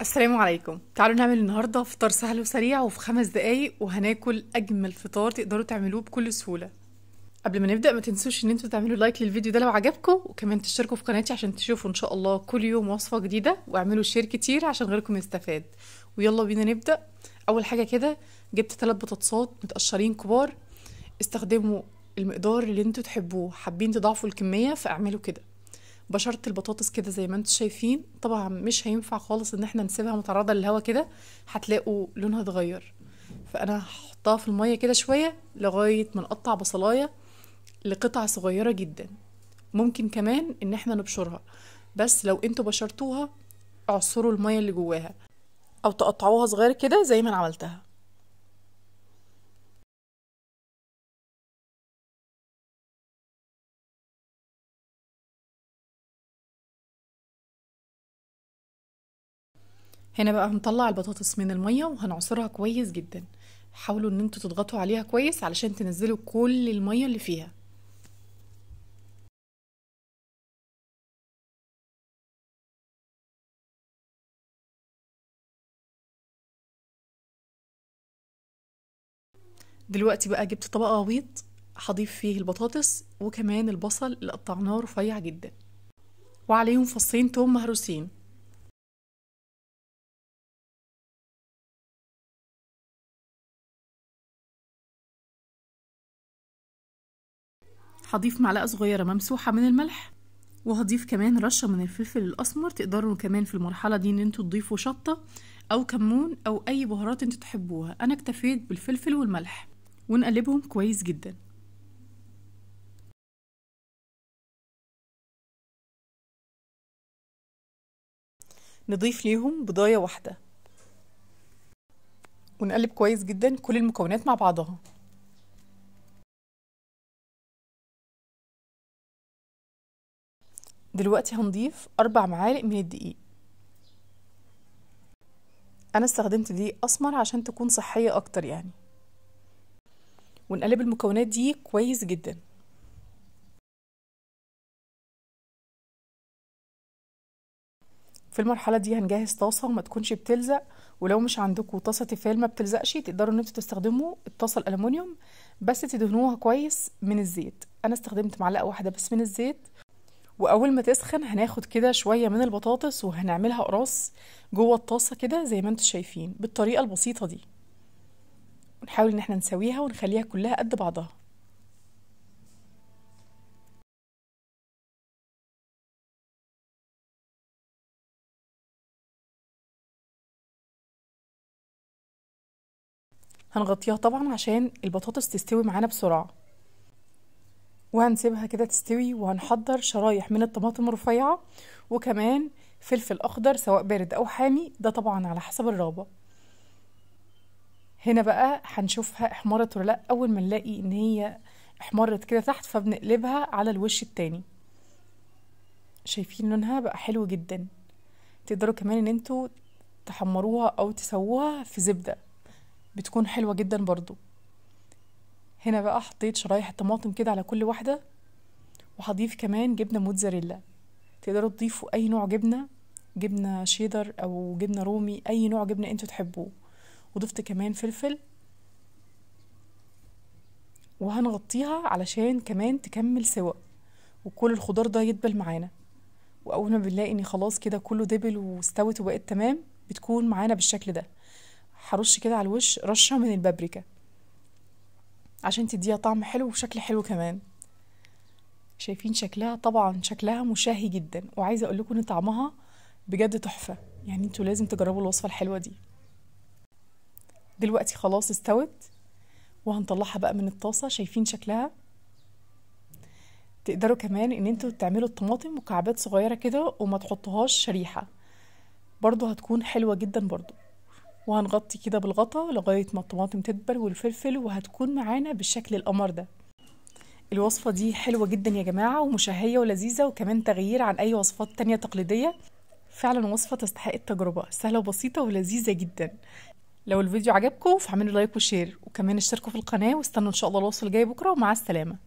السلام عليكم تعالوا نعمل النهارده فطار سهل وسريع وفي خمس دقايق وهناكل اجمل فطار تقدروا تعملوه بكل سهوله قبل ما نبدا ما تنسوش ان انتوا تعملوا لايك للفيديو ده لو عجبكم وكمان تشتركوا في قناتي عشان تشوفوا ان شاء الله كل يوم وصفه جديده واعملوا شير كتير عشان غيركم يستفاد ويلا بينا نبدا اول حاجه كده جبت ثلاث بطاطسات متقشرين كبار استخدموا المقدار اللي انتوا تحبوه حابين تضاعفوا الكميه فاعملوا كده بشرت البطاطس كده زي ما انتم شايفين طبعا مش هينفع خالص ان احنا نسيبها متعرضه للهواء كده هتلاقوا لونها اتغير فانا هحطها في الميه كده شويه لغايه ما نقطع بصلايه لقطع صغيره جدا ممكن كمان ان احنا نبشرها بس لو انتوا بشرتوها اعصروا الميه اللي جواها او تقطعوها صغير كده زي ما انا عملتها هنا بقى هنطلع البطاطس من المية وهنعصرها كويس جدا حاولوا ان انتوا تضغطوا عليها كويس علشان تنزلوا كل المية اللي فيها دلوقتي بقى جبت طبقة بيض هضيف فيه البطاطس وكمان البصل اللي قطعناه رفيع جدا وعليهم فصين توم مهروسين هضيف معلقة صغيرة ممسوحة من الملح وهضيف كمان رشة من الفلفل الأسمر تقدروا كمان في المرحلة دي إن انتوا تضيفوا شطة أو كمون أو أي بهارات انتوا تحبوها أنا اكتفيت بالفلفل والملح ونقلبهم كويس جدا نضيف ليهم بضاية واحدة ونقلب كويس جدا كل المكونات مع بعضها دلوقتي هنضيف أربع معالق من الدقيق أنا استخدمت دقيق أسمر عشان تكون صحية أكتر يعني ونقلب المكونات دي كويس جدا في المرحلة دي هنجهز طاسة وما تكونش بتلزق ولو مش عندكم طاسة تيفال ما بتلزقش تقدروا ان انتوا تستخدموا الطاسة الألمونيوم بس تدهنوها كويس من الزيت أنا استخدمت معلقة واحدة بس من الزيت واول ما تسخن هناخد كده شويه من البطاطس وهنعملها قراص جوه الطاسه كده زي ما انتوا شايفين بالطريقه البسيطه دي ونحاول ان احنا نسويها ونخليها كلها قد بعضها هنغطيها طبعا عشان البطاطس تستوي معانا بسرعه وهنسيبها كده تستوي وهنحضر شرايح من الطماطم الرفيعة وكمان فلفل أخضر سواء بارد أو حامي ده طبعا على حسب الرغبة هنا بقى هنشوفها احمرت ولا لأ أول ما نلاقي إن هي احمرت كده تحت فبنقلبها على الوش التاني شايفين لونها بقى حلو جدا تقدروا كمان ان انتوا تحمروها او تسووها في زبدة بتكون حلوة جدا برضو هنا بقى حطيت شرايح الطماطم كده على كل واحدة وهضيف كمان جبنة موتزاريلا تقدروا تضيفوا أي نوع جبنة جبنة شيدر أو جبنة رومي أي نوع جبنة انتوا تحبوه وضفت كمان فلفل وهنغطيها علشان كمان تكمل سوا وكل الخضار ده يدبل معانا واول ما بنلاقي ان خلاص كده كله دبل واستوت وبقت تمام بتكون معانا بالشكل ده هرش كده على الوش رشه من البابريكا عشان تديها طعم حلو وشكل حلو كمان شايفين شكلها طبعا شكلها مشهي جدا وعايزه اقول لكم ان طعمها بجد تحفه يعني انتوا لازم تجربوا الوصفه الحلوه دي دلوقتي خلاص استوت وهنطلعها بقى من الطاسه شايفين شكلها تقدروا كمان ان انتوا تعملوا الطماطم مكعبات صغيره كده وما تحطوهاش شريحه برضو هتكون حلوه جدا برضو وهنغطي كده بالغطا لغاية ما الطماطم تدبل والفلفل وهتكون معانا بالشكل القمر ده الوصفة دي حلوة جدا يا جماعة ومشهية ولذيذة وكمان تغيير عن أي وصفات تانية تقليدية فعلا وصفة تستحق التجربة سهلة وبسيطة ولذيذة جدا لو الفيديو عجبكم فاعملوا لايك وشير وكمان اشتركوا في القناة واستنوا ان شاء الله الوصف الجاي بكرة ومع السلامة